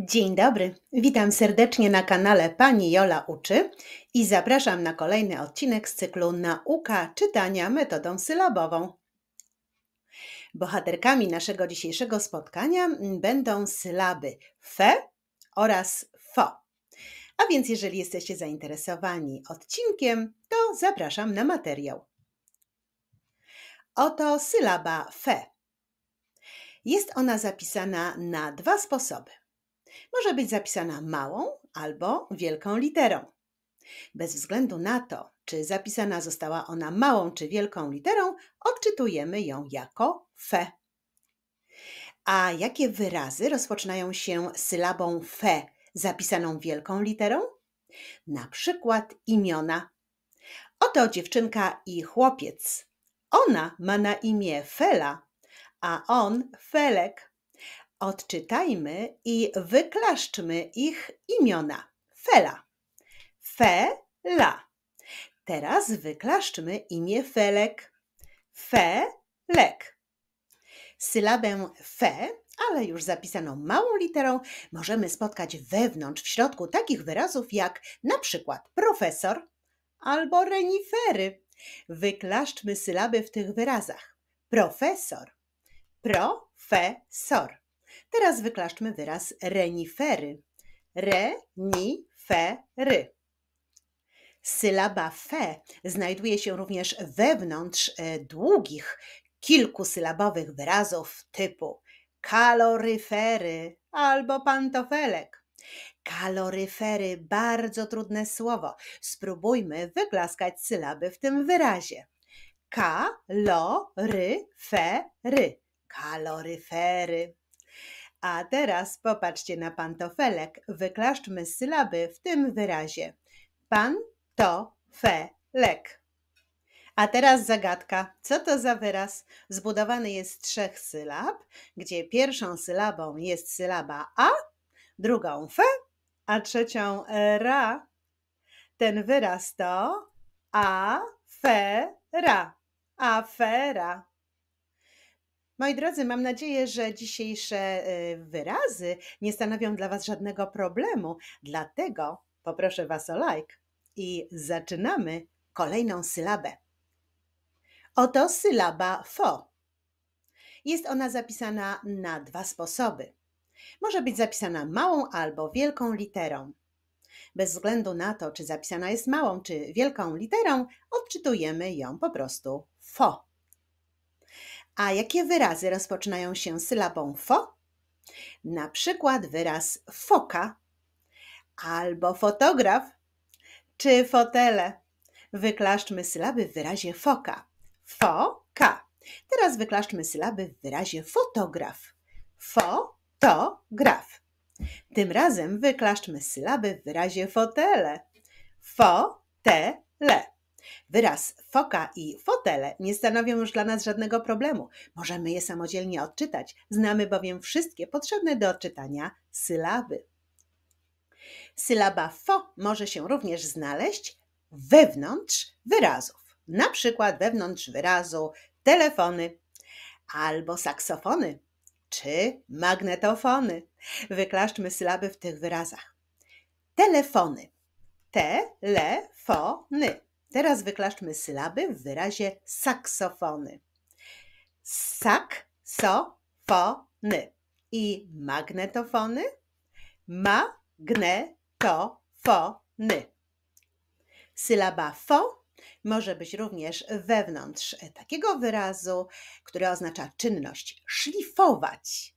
Dzień dobry, witam serdecznie na kanale Pani Jola Uczy i zapraszam na kolejny odcinek z cyklu Nauka czytania metodą sylabową. Bohaterkami naszego dzisiejszego spotkania będą sylaby fe oraz fo. A więc, jeżeli jesteście zainteresowani odcinkiem, to zapraszam na materiał. Oto sylaba fe. Jest ona zapisana na dwa sposoby może być zapisana małą albo wielką literą. Bez względu na to, czy zapisana została ona małą czy wielką literą, odczytujemy ją jako fe. A jakie wyrazy rozpoczynają się sylabą fe zapisaną wielką literą? Na przykład imiona. Oto dziewczynka i chłopiec. Ona ma na imię Fela, a on Felek. Odczytajmy i wyklaszczmy ich imiona. Fela. Fela. Teraz wyklaszczmy imię Felek. Felek. Sylabę fe, ale już zapisaną małą literą, możemy spotkać wewnątrz, w środku takich wyrazów jak na przykład profesor albo renifery. Wyklaszczmy sylaby w tych wyrazach. Profesor. Profesor. Teraz wyklaszczmy wyraz renifery. Re, ni, fe, ry. Sylaba fe znajduje się również wewnątrz e, długich, kilkusylabowych wyrazów typu kaloryfery albo pantofelek. Kaloryfery bardzo trudne słowo. Spróbujmy wyklaskać sylaby w tym wyrazie. Ka, lo, ry, fe, y. Kaloryfery. A teraz popatrzcie na pantofelek. Wyklaszczmy sylaby w tym wyrazie. Pan to fe lek. A teraz zagadka. Co to za wyraz? Zbudowany jest z trzech sylab, gdzie pierwszą sylabą jest sylaba a, drugą fe, a trzecią ra. Ten wyraz to a, fe, ra. Afera. Moi drodzy, mam nadzieję, że dzisiejsze e, wyrazy nie stanowią dla Was żadnego problemu, dlatego poproszę Was o like i zaczynamy kolejną sylabę. Oto sylaba fo. Jest ona zapisana na dwa sposoby. Może być zapisana małą albo wielką literą. Bez względu na to, czy zapisana jest małą czy wielką literą, odczytujemy ją po prostu fo. A jakie wyrazy rozpoczynają się sylabą fo? Na przykład wyraz foka albo fotograf czy fotele. Wyklaszczmy sylaby w wyrazie foka. Foka. Teraz wyklaszczmy sylaby w wyrazie fotograf. Fotograf. Tym razem wyklaszczmy sylaby w wyrazie fotele. Fotele. Wyraz foka i fotele nie stanowią już dla nas żadnego problemu. Możemy je samodzielnie odczytać, znamy bowiem wszystkie potrzebne do odczytania sylaby. Sylaba fo może się również znaleźć wewnątrz wyrazów, na przykład wewnątrz wyrazu telefony albo saksofony czy magnetofony. Wyklaszczmy sylaby w tych wyrazach. Telefony. Te-le-fo-ny. Teraz wyklaszczmy sylaby w wyrazie saksofony. Sak, I magnetofony? magnetofony. to, Sylaba fo może być również wewnątrz takiego wyrazu, który oznacza czynność szlifować.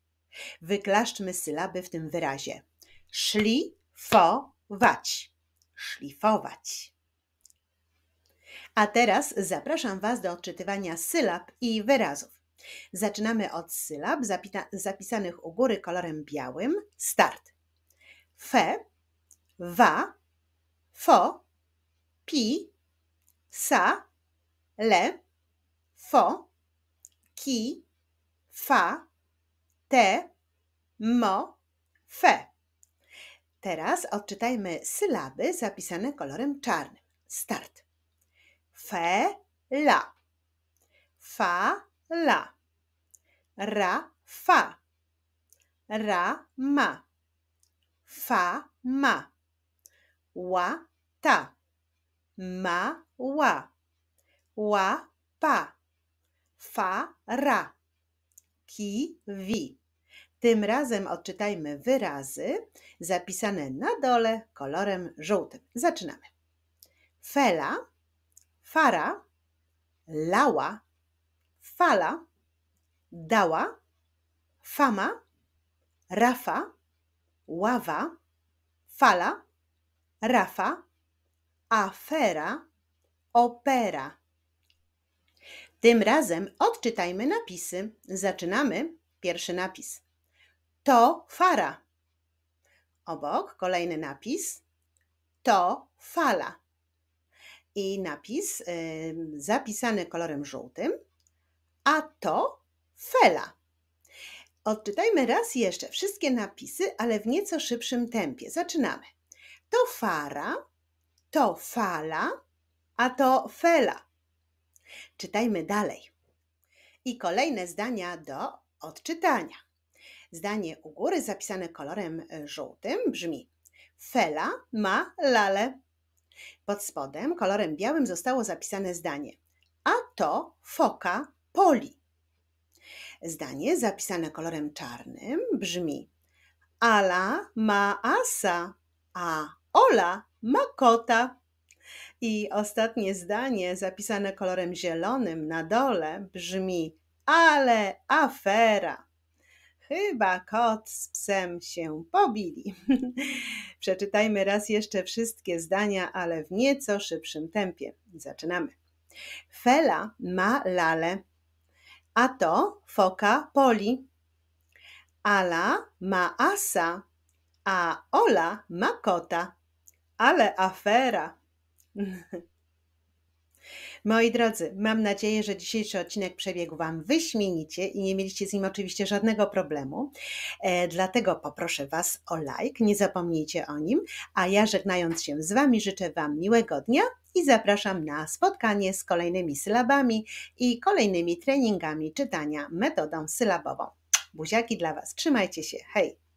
Wyklaszczmy sylaby w tym wyrazie. Szlifować. Szlifować. A teraz zapraszam Was do odczytywania sylab i wyrazów. Zaczynamy od sylab zapisanych u góry kolorem białym. Start. Fe, wa, fo, pi, sa, le, fo, ki, fa, te, mo, fe. Teraz odczytajmy sylaby zapisane kolorem czarnym. Start fe, la. Fa, la. Ra, fa. Ra, ma. Fa, ma. Wa, ta. Ma, wa. Wa, pa. Fa, ra. Ki, wi. Tym razem odczytajmy wyrazy zapisane na dole kolorem żółtym. Zaczynamy. Fela fara, lała, fala, dała, fama, rafa, ława, fala, rafa, afera, opera. Tym razem odczytajmy napisy. Zaczynamy. Pierwszy napis. To fara. Obok kolejny napis. To fala i napis zapisany kolorem żółtym, a to fela. Odczytajmy raz jeszcze wszystkie napisy, ale w nieco szybszym tempie. Zaczynamy. To fara, to fala, a to fela. Czytajmy dalej. I kolejne zdania do odczytania. Zdanie u góry zapisane kolorem e, żółtym brzmi: Fela ma lale pod spodem kolorem białym zostało zapisane zdanie: A to foka poli. Zdanie zapisane kolorem czarnym brzmi: Ala ma asa, a Ola ma kota. I ostatnie zdanie zapisane kolorem zielonym na dole brzmi: Ale afera! Chyba kot z psem się pobili. Przeczytajmy raz jeszcze wszystkie zdania, ale w nieco szybszym tempie. Zaczynamy. Fela ma lale, a to foka poli. Ala ma asa, a Ola ma kota. Ale afera! Moi drodzy, mam nadzieję, że dzisiejszy odcinek przebiegł Wam wyśmienicie i nie mieliście z nim oczywiście żadnego problemu. E, dlatego poproszę Was o like, nie zapomnijcie o nim, a ja żegnając się z Wami życzę Wam miłego dnia i zapraszam na spotkanie z kolejnymi sylabami i kolejnymi treningami czytania metodą sylabową. Buziaki dla Was, trzymajcie się, hej!